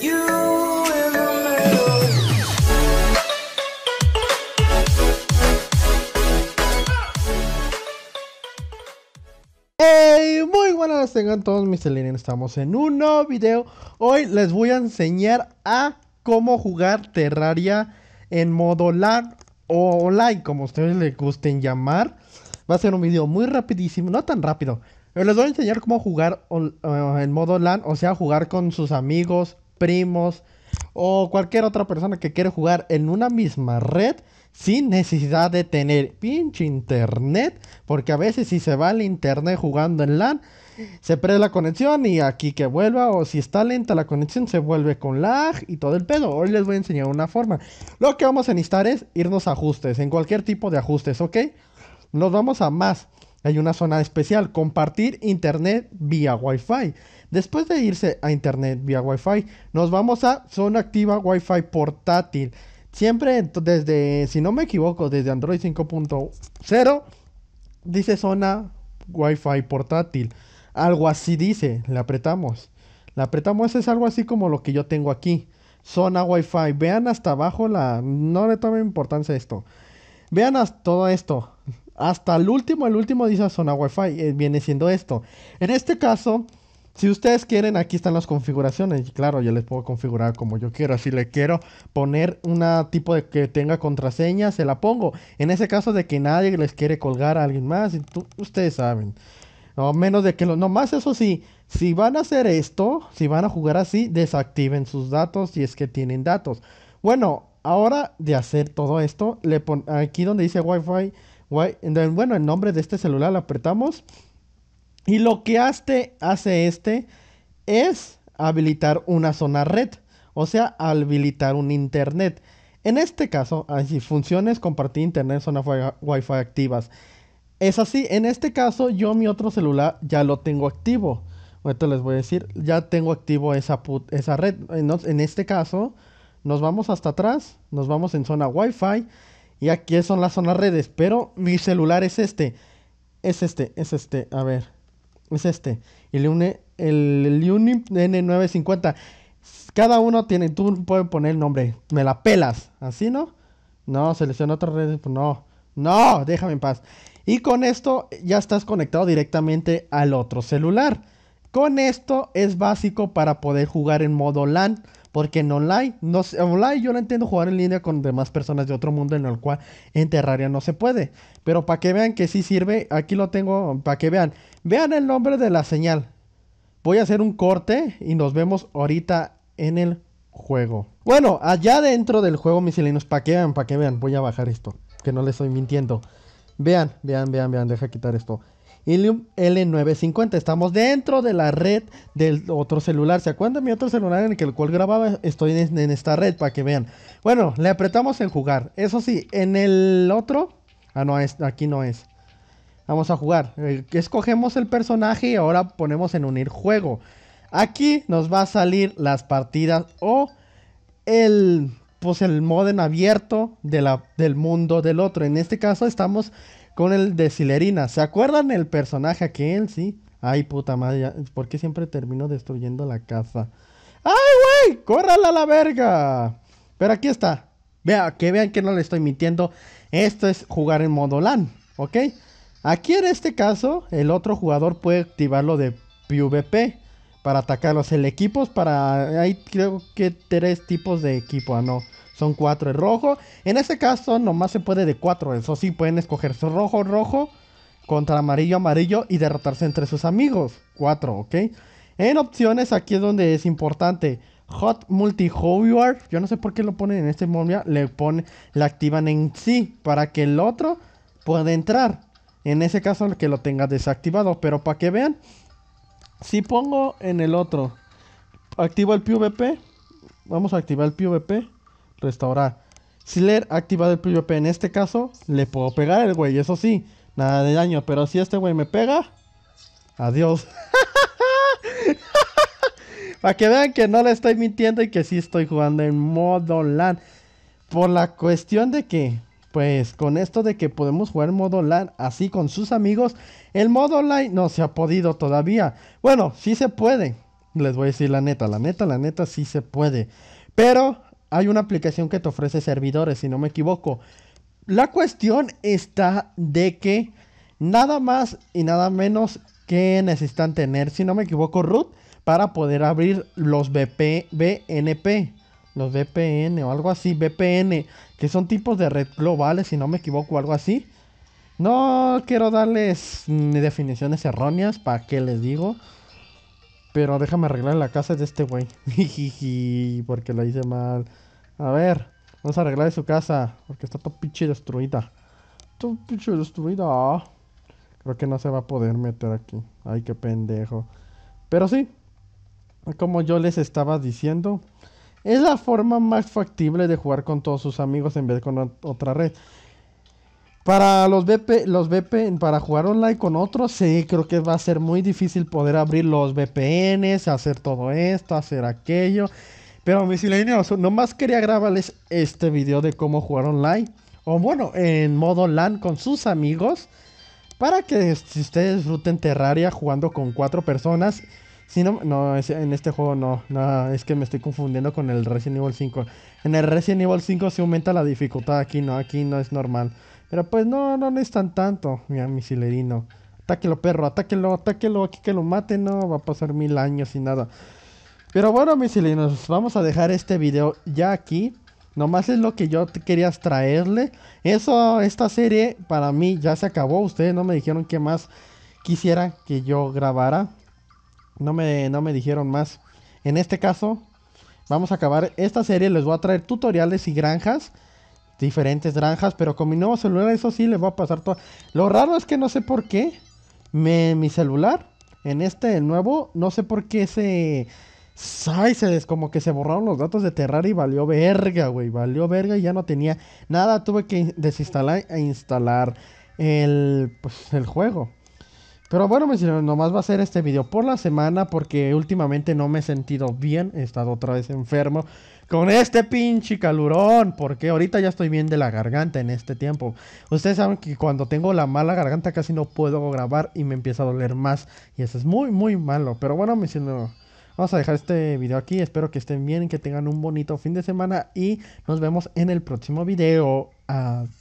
Hey, muy buenas tengan todos mis estamos en un nuevo video. Hoy les voy a enseñar a cómo jugar Terraria en modo LAN o online, como ustedes les gusten llamar. Va a ser un video muy rapidísimo, no tan rápido. Pero les voy a enseñar cómo jugar eh, en modo LAN, o sea, jugar con sus amigos primos o cualquier otra persona que quiere jugar en una misma red sin necesidad de tener pinche internet, porque a veces si se va al internet jugando en LAN, se prende la conexión y aquí que vuelva, o si está lenta la conexión, se vuelve con lag y todo el pedo. Hoy les voy a enseñar una forma. Lo que vamos a necesitar es irnos a ajustes, en cualquier tipo de ajustes, ¿ok? Nos vamos a más. Hay una zona especial, compartir internet vía Wi-Fi. Después de irse a internet vía Wi-Fi, nos vamos a zona activa Wi-Fi portátil. Siempre desde, si no me equivoco, desde Android 5.0, dice zona Wi-Fi portátil. Algo así dice, le apretamos. Le apretamos, es algo así como lo que yo tengo aquí. Zona Wi-Fi. Vean hasta abajo la... No le tomen importancia esto. Vean todo esto. Hasta el último, el último dice zona wi eh, viene siendo esto. En este caso, si ustedes quieren, aquí están las configuraciones. Y claro, yo les puedo configurar como yo quiero. Si le quiero poner una tipo de que tenga contraseña, se la pongo. En ese caso de que nadie les quiere colgar a alguien más, y tú, ustedes saben. A menos de que lo. más eso sí. Si van a hacer esto, si van a jugar así, desactiven sus datos si es que tienen datos. Bueno, ahora de hacer todo esto, le pon, aquí donde dice Wi-Fi bueno, el nombre de este celular lo apretamos. Y lo que hace, hace este es habilitar una zona red, o sea, habilitar un internet. En este caso, así funciones compartir internet zona fi activas. Es así, en este caso yo mi otro celular ya lo tengo activo. Ahorita les voy a decir, ya tengo activo esa, esa red. En, este caso, nos vamos hasta atrás, nos vamos en zona Wi-Fi y aquí son las zonas redes. Pero mi celular es este. Es este, es este. A ver. Es este. Y le el, el UNIP N950. Cada uno tiene, tú puedes poner el nombre. Me la pelas. Así, ¿no? No, selecciona otra red. Pues no. No, déjame en paz. Y con esto ya estás conectado directamente al otro celular. Con esto es básico para poder jugar en modo LAN porque en online, no, online yo no entiendo jugar en línea con demás personas de otro mundo en el cual en Terraria no se puede. Pero para que vean que sí sirve, aquí lo tengo, para que vean. Vean el nombre de la señal. Voy a hacer un corte y nos vemos ahorita en el juego. Bueno, allá dentro del juego, mis para que vean, para que vean. Voy a bajar esto, que no les estoy mintiendo. Vean, vean, vean, vean, deja quitar esto. Ilium L950. Estamos dentro de la red del otro celular. ¿Se acuerdan de mi otro celular en el, que el cual grababa? Estoy en, esta red para que vean. Bueno, le apretamos en jugar. Eso sí, en el otro... Ah, no, es, aquí no es. Vamos a jugar. Eh, escogemos el personaje y ahora ponemos en unir juego. Aquí nos va a salir las partidas o el pues el modem abierto de la, del mundo del otro. En este caso estamos con el de Silerina. ¿Se acuerdan el personaje aquel? Sí. Ay, puta madre, ¿por qué siempre termino destruyendo la casa? ¡Ay, güey! ¡Córrala a la verga! Pero aquí está. Vea, que vean que no le estoy mintiendo. Esto es jugar en modo LAN, ¿ok? Aquí en este caso, el otro jugador puede activarlo de PvP para atacarlos. El equipo para... Hay creo que tres tipos de equipo, ah, no son cuatro en rojo. En este caso nomás se puede de cuatro, eso sí, pueden escoger rojo, rojo, contra amarillo, amarillo y derrotarse entre sus amigos. Cuatro, ¿ok? En opciones aquí es donde es importante. Hot multi hover yo no sé por qué lo ponen en este momia, le ponen, la activan en sí para que el otro pueda entrar. En ese caso que lo tenga desactivado, pero para que vean, si pongo en el otro, activo el PvP, vamos a activar el PvP restaurar. Siller activado el PvP. En este caso, le puedo pegar el güey, eso sí. Nada de daño, pero si este güey me pega, adiós. Para que vean que no le estoy mintiendo y que sí estoy jugando en modo LAN. Por la cuestión de que, pues con esto de que podemos jugar en modo LAN así con sus amigos, el modo LAN no se ha podido todavía. Bueno, sí se puede. Les voy a decir la neta, la neta, la neta sí se puede. Pero hay una aplicación que te ofrece servidores, si no me equivoco. La cuestión está de que nada más y nada menos que necesitan tener, si no me equivoco, root para poder abrir los BP, BNP, los VPN o algo así, VPN, que son tipos de red globales, si no me equivoco, algo así. No quiero darles mm, definiciones erróneas, ¿para qué les digo? Pero déjame arreglar la casa de este güey. porque la hice mal. A ver, vamos a arreglar su casa. Porque está todo pinche destruida. Todo pinche destruida. Creo que no se va a poder meter aquí. Ay, qué pendejo. Pero sí, como yo les estaba diciendo, es la forma más factible de jugar con todos sus amigos en vez de con otra red. Para los BP, los BP, para jugar online con otros, sí, creo que va a ser muy difícil poder abrir los VPNs, hacer todo esto, hacer aquello. Pero no nomás quería grabarles este video de cómo jugar online, o bueno, en modo LAN con sus amigos, para que si ustedes disfruten Terraria jugando con cuatro personas Sí, no, no es, en este juego no, no, es que me estoy confundiendo con el Resident Evil 5. En el Resident Evil 5 se aumenta la dificultad, aquí no, aquí no es normal. Pero pues no, no es tan tanto, mira, misilerino. Atáquelo, perro, atáquelo, atáquelo, aquí que lo mate no, va a pasar mil años y nada. Pero bueno, misilerinos vamos a dejar este video ya aquí. Nomás es lo que yo quería traerle. Eso, esta serie para mí ya se acabó. Ustedes no me dijeron qué más quisiera que yo grabara. No me, dijeron más. En este caso, vamos a acabar esta serie. Les voy a traer tutoriales y granjas. Diferentes granjas. Pero con mi nuevo celular, eso sí, les voy a pasar todo. Lo raro es que no sé por qué. Me, mi celular, en este nuevo, no sé por qué se... Ay, se como que se borraron los datos de Terraria y valió verga, güey. Valió verga y ya no tenía nada. Tuve que desinstalar e instalar el, pues, el juego. Pero bueno, no nomás va a ser este video por la semana porque últimamente no me he sentido bien. He estado otra vez enfermo con este pinche calurón. Porque ahorita ya estoy bien de la garganta en este tiempo. Ustedes saben que cuando tengo la mala garganta casi no puedo grabar y me empieza a doler más. Y eso es muy, muy malo. Pero bueno, siento vamos a dejar este video aquí. Espero que estén bien, que tengan un bonito fin de semana. Y nos vemos en el próximo video. Adiós.